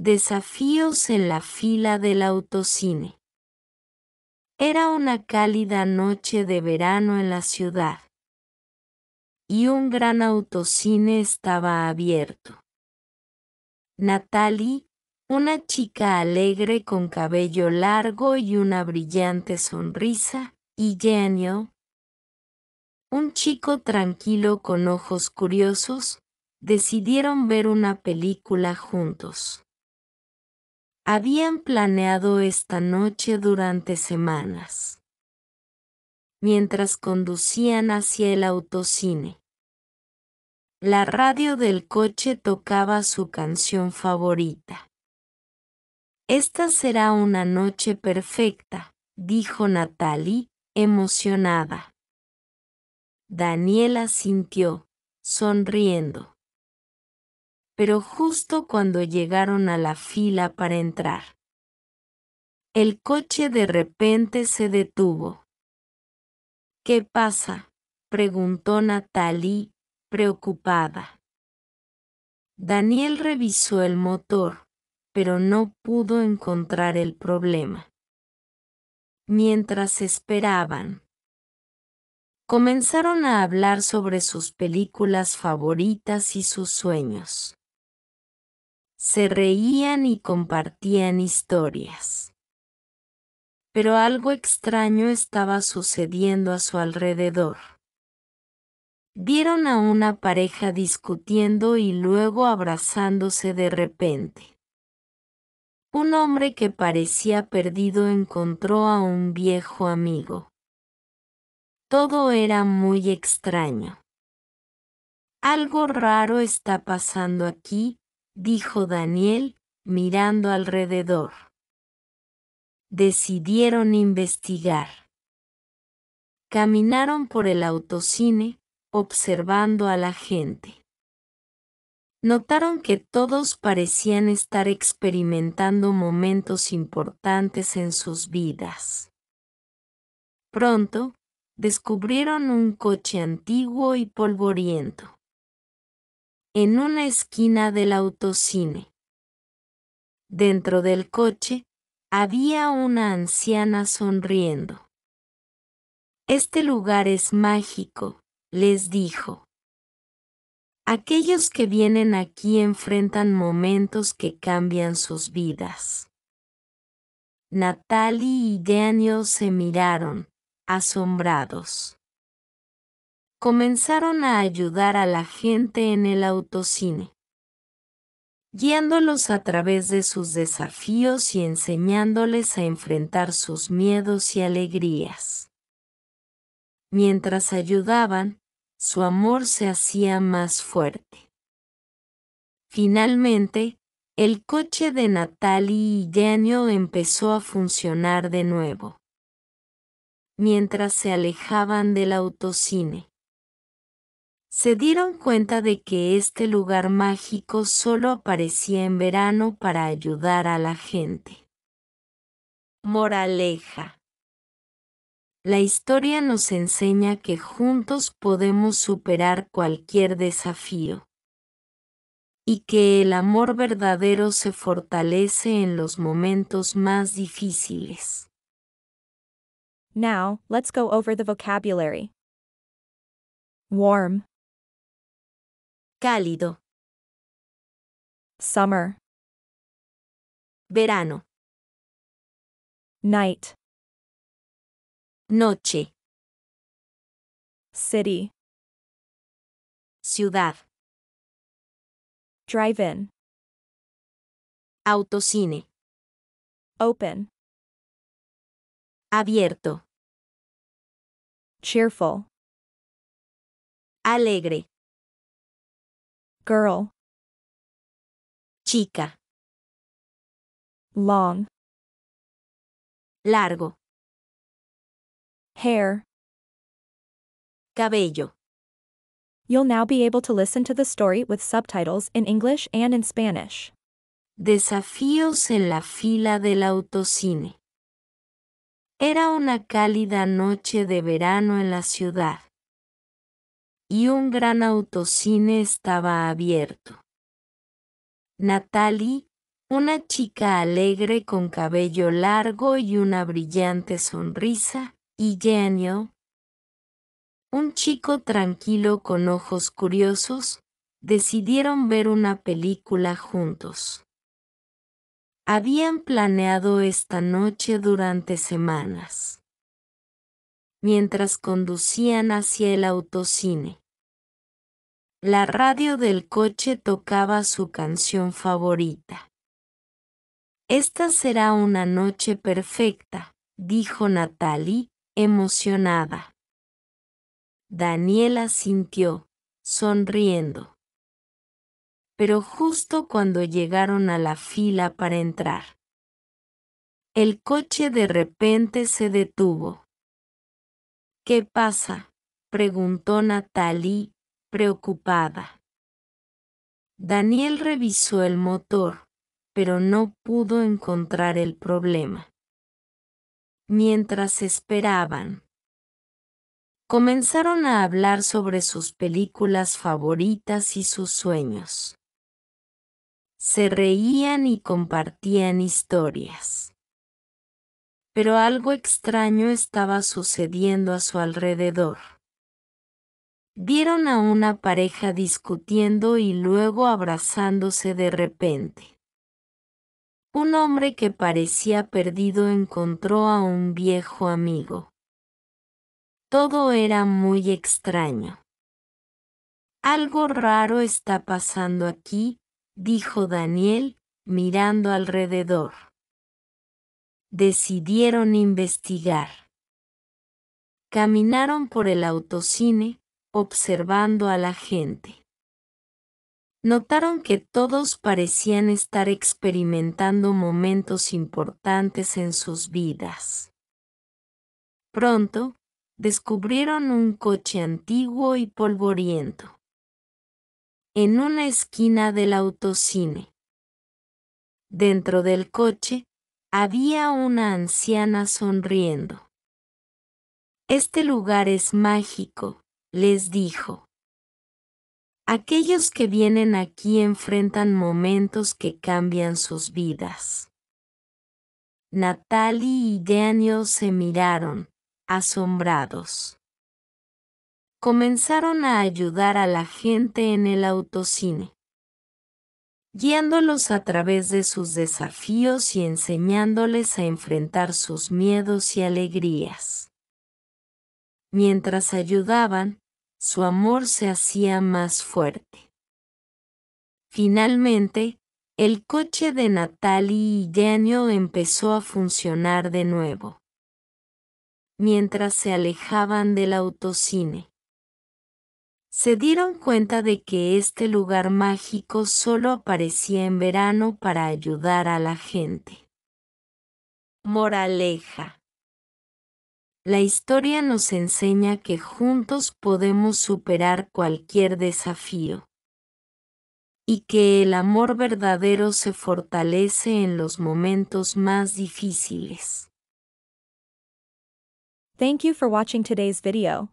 Desafíos en la fila del autocine. Era una cálida noche de verano en la ciudad. Y un gran autocine estaba abierto. Natalie, una chica alegre con cabello largo y una brillante sonrisa, y Daniel, un chico tranquilo con ojos curiosos, decidieron ver una película juntos. Habían planeado esta noche durante semanas. Mientras conducían hacia el autocine. La radio del coche tocaba su canción favorita. Esta será una noche perfecta, dijo Natalie, emocionada. Daniela sintió, sonriendo pero justo cuando llegaron a la fila para entrar. El coche de repente se detuvo. ¿Qué pasa? preguntó Natalie, preocupada. Daniel revisó el motor, pero no pudo encontrar el problema. Mientras esperaban, comenzaron a hablar sobre sus películas favoritas y sus sueños se reían y compartían historias. Pero algo extraño estaba sucediendo a su alrededor. Vieron a una pareja discutiendo y luego abrazándose de repente. Un hombre que parecía perdido encontró a un viejo amigo. Todo era muy extraño. Algo raro está pasando aquí, dijo Daniel, mirando alrededor. Decidieron investigar. Caminaron por el autocine, observando a la gente. Notaron que todos parecían estar experimentando momentos importantes en sus vidas. Pronto, descubrieron un coche antiguo y polvoriento en una esquina del autocine. Dentro del coche, había una anciana sonriendo. Este lugar es mágico, les dijo. Aquellos que vienen aquí enfrentan momentos que cambian sus vidas. Natalie y Daniel se miraron, asombrados comenzaron a ayudar a la gente en el autocine, guiándolos a través de sus desafíos y enseñándoles a enfrentar sus miedos y alegrías. Mientras ayudaban, su amor se hacía más fuerte. Finalmente, el coche de Natalie y Genio empezó a funcionar de nuevo. Mientras se alejaban del autocine, se dieron cuenta de que este lugar mágico solo aparecía en verano para ayudar a la gente. Moraleja. La historia nos enseña que juntos podemos superar cualquier desafío y que el amor verdadero se fortalece en los momentos más difíciles. Now, let's go over the vocabulary. Warm. Cálido. Summer. Verano. Night. Noche. City. Ciudad. Drive-in. Autocine. Open. Abierto. Cheerful. Alegre. Girl. Chica. Long. Largo. Hair. Cabello. You'll now be able to listen to the story with subtitles in English and in Spanish. Desafíos en la fila del autocine. Era una cálida noche de verano en la ciudad y un gran autocine estaba abierto. Natalie, una chica alegre con cabello largo y una brillante sonrisa, y Daniel, un chico tranquilo con ojos curiosos, decidieron ver una película juntos. Habían planeado esta noche durante semanas mientras conducían hacia el autocine. La radio del coche tocaba su canción favorita. Esta será una noche perfecta, dijo Natalie, emocionada. Daniela sintió, sonriendo. Pero justo cuando llegaron a la fila para entrar, el coche de repente se detuvo. ¿Qué pasa? preguntó Natalie, preocupada. Daniel revisó el motor, pero no pudo encontrar el problema. Mientras esperaban, comenzaron a hablar sobre sus películas favoritas y sus sueños. Se reían y compartían historias pero algo extraño estaba sucediendo a su alrededor. Vieron a una pareja discutiendo y luego abrazándose de repente. Un hombre que parecía perdido encontró a un viejo amigo. Todo era muy extraño. Algo raro está pasando aquí, dijo Daniel, mirando alrededor. Decidieron investigar. Caminaron por el autocine, observando a la gente. Notaron que todos parecían estar experimentando momentos importantes en sus vidas. Pronto, descubrieron un coche antiguo y polvoriento. En una esquina del autocine. Dentro del coche, había una anciana sonriendo. Este lugar es mágico, les dijo. Aquellos que vienen aquí enfrentan momentos que cambian sus vidas. Natalie y Daniel se miraron, asombrados. Comenzaron a ayudar a la gente en el autocine guiándolos a través de sus desafíos y enseñándoles a enfrentar sus miedos y alegrías. Mientras ayudaban, su amor se hacía más fuerte. Finalmente, el coche de Natalie y Genio empezó a funcionar de nuevo. Mientras se alejaban del autocine, se dieron cuenta de que este lugar mágico solo aparecía en verano para ayudar a la gente. Moraleja. La historia nos enseña que juntos podemos superar cualquier desafío y que el amor verdadero se fortalece en los momentos más difíciles. Thank you for watching today's video.